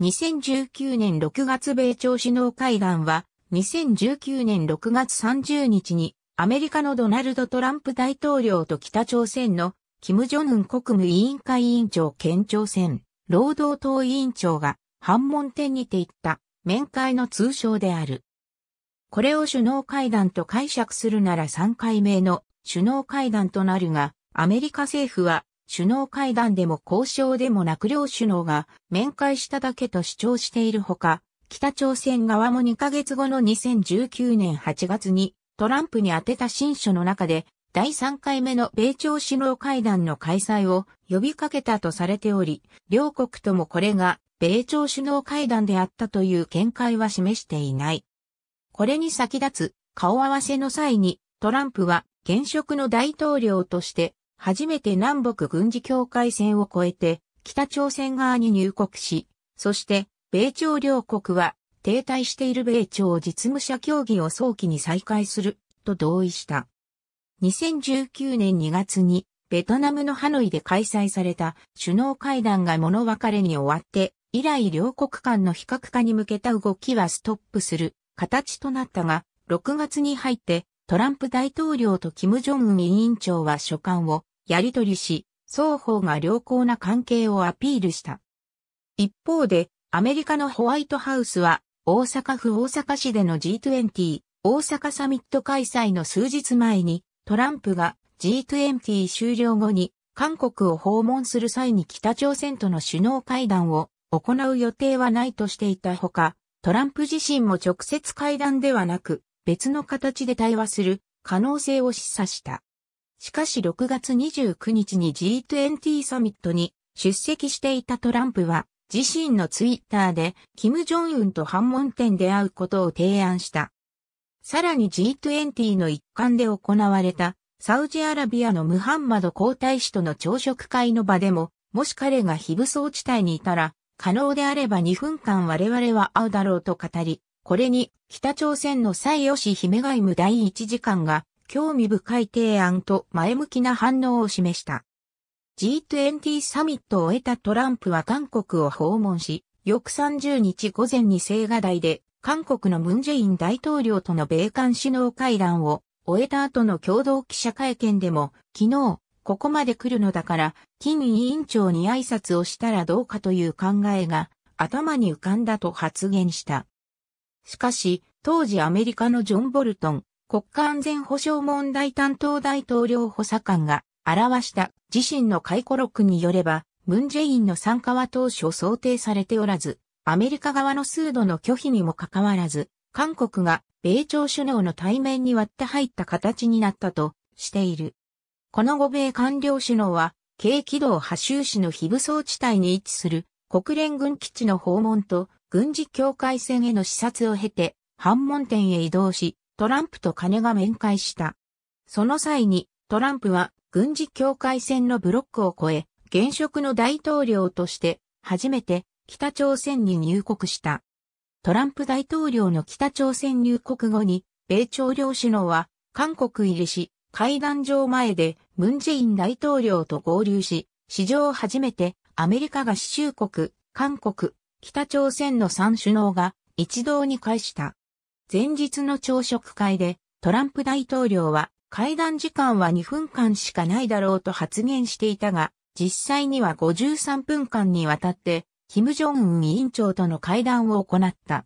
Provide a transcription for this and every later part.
2019年6月米朝首脳会談は、2019年6月30日に、アメリカのドナルド・トランプ大統領と北朝鮮の、キム・ジョヌン国務委員会委員長県朝鮮、労働党委員長が、反問点にて行った、面会の通称である。これを首脳会談と解釈するなら3回目の首脳会談となるが、アメリカ政府は首脳会談でも交渉でもなく両首脳が面会しただけと主張しているほか、北朝鮮側も2ヶ月後の2019年8月にトランプに宛てた新書の中で第3回目の米朝首脳会談の開催を呼びかけたとされており、両国ともこれが米朝首脳会談であったという見解は示していない。これに先立つ顔合わせの際にトランプは現職の大統領として初めて南北軍事境界線を越えて北朝鮮側に入国し、そして米朝両国は停滞している米朝実務者協議を早期に再開すると同意した。2019年2月にベトナムのハノイで開催された首脳会談が物別れに終わって以来両国間の非核化に向けた動きはストップする形となったが6月に入ってトランプ大統領とキム・ジョンウン委員長は書簡をやり取りし、双方が良好な関係をアピールした。一方で、アメリカのホワイトハウスは、大阪府大阪市での G20 大阪サミット開催の数日前に、トランプが G20 終了後に韓国を訪問する際に北朝鮮との首脳会談を行う予定はないとしていたほか、トランプ自身も直接会談ではなく別の形で対話する可能性を示唆した。しかし6月29日に G20 サミットに出席していたトランプは自身のツイッターでキム・ジョンウンと反問店で会うことを提案した。さらに G20 の一環で行われたサウジアラビアのムハンマド皇太子との朝食会の場でも、もし彼が非武装地帯にいたら、可能であれば2分間我々は会うだろうと語り、これに北朝鮮の蔡義姫外務第一次官が興味深い提案と前向きな反応を示した。G20 サミットを終えたトランプは韓国を訪問し、翌30日午前に青瓦台で、韓国のムンジェイン大統領との米韓首脳会談を終えた後の共同記者会見でも、昨日、ここまで来るのだから、金委員長に挨拶をしたらどうかという考えが頭に浮かんだと発言した。しかし、当時アメリカのジョン・ボルトン、国家安全保障問題担当大統領補佐官が表した自身の回顧録によれば、ムンジェインの参加は当初想定されておらず、アメリカ側の数度の拒否にもかかわらず、韓国が米朝首脳の対面に割って入った形になったとしている。この後米官僚首脳は、軽軌道波州市の非武装地帯に位置する国連軍基地の訪問と軍事境界線への視察を経て、反問店へ移動し、トランプと金が面会した。その際に、トランプは軍事境界線のブロックを越え、現職の大統領として、初めて北朝鮮に入国した。トランプ大統領の北朝鮮入国後に、米朝両首脳は韓国入りし、会談場前でムンジェイン大統領と合流し、史上初めてアメリカが支州国、韓国、北朝鮮の3首脳が一堂に会した。前日の朝食会でトランプ大統領は会談時間は2分間しかないだろうと発言していたが、実際には53分間にわたって、キム・ジョンウン委員長との会談を行った。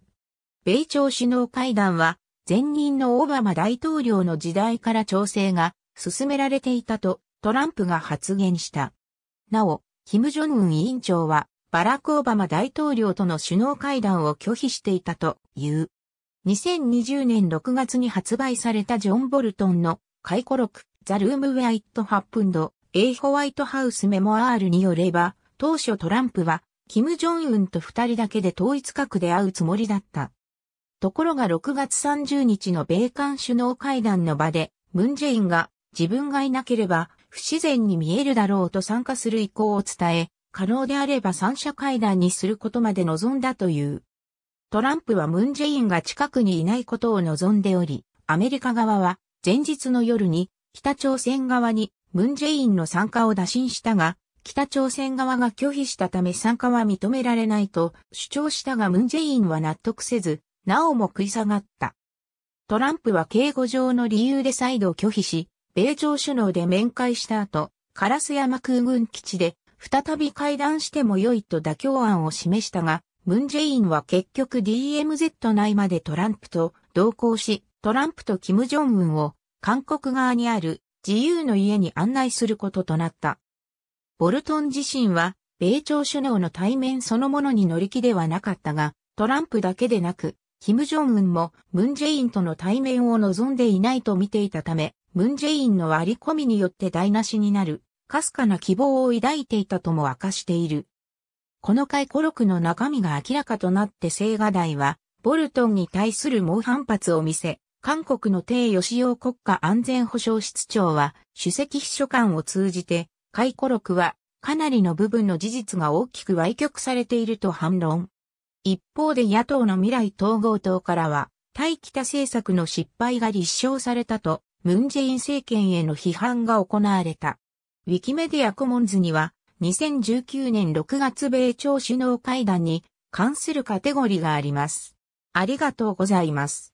米朝首脳会談は、前任のオバマ大統領の時代から調整が進められていたとトランプが発言した。なお、キム・ジョンウン委員長は、バラク・オバマ大統領との首脳会談を拒否していたという。2020年6月に発売されたジョン・ボルトンの回顧録ザ・ルーム・ウェア・イット・ハップンド、イ・ホワイトハウス・メモアールによれば、当初トランプは、キム・ジョンウンと二人だけで統一核で会うつもりだった。ところが6月30日の米韓首脳会談の場で、ムン・ジェインが自分がいなければ不自然に見えるだろうと参加する意向を伝え、可能であれば三者会談にすることまで望んだという。トランプはムンジェインが近くにいないことを望んでおり、アメリカ側は前日の夜に北朝鮮側にムンジェインの参加を打診したが、北朝鮮側が拒否したため参加は認められないと主張したがムンジェインは納得せず、なおも食い下がった。トランプは警護上の理由で再度拒否し、米朝首脳で面会した後、烏山空軍基地で再び会談しても良いと妥協案を示したが、ムンジェインは結局 DMZ 内までトランプと同行し、トランプとキム・ジョンウンを韓国側にある自由の家に案内することとなった。ボルトン自身は、米朝首脳の対面そのものに乗り気ではなかったが、トランプだけでなく、キム・ジョンウンもムン・ジェインとの対面を望んでいないと見ていたため、ムン・ジェインの割り込みによって台無しになる、かすかな希望を抱いていたとも明かしている。この回コロクの中身が明らかとなって青瓦台は、ボルトンに対する猛反発を見せ、韓国の帝吉洋国家安全保障室長は、主席秘書官を通じて、回顧録は、かなりの部分の事実が大きく歪曲されていると反論。一方で野党の未来統合党からは、対北政策の失敗が立証されたと、ムンジェイン政権への批判が行われた。ウィキメディアコモンズには、2019年6月米朝首脳会談に関するカテゴリーがあります。ありがとうございます。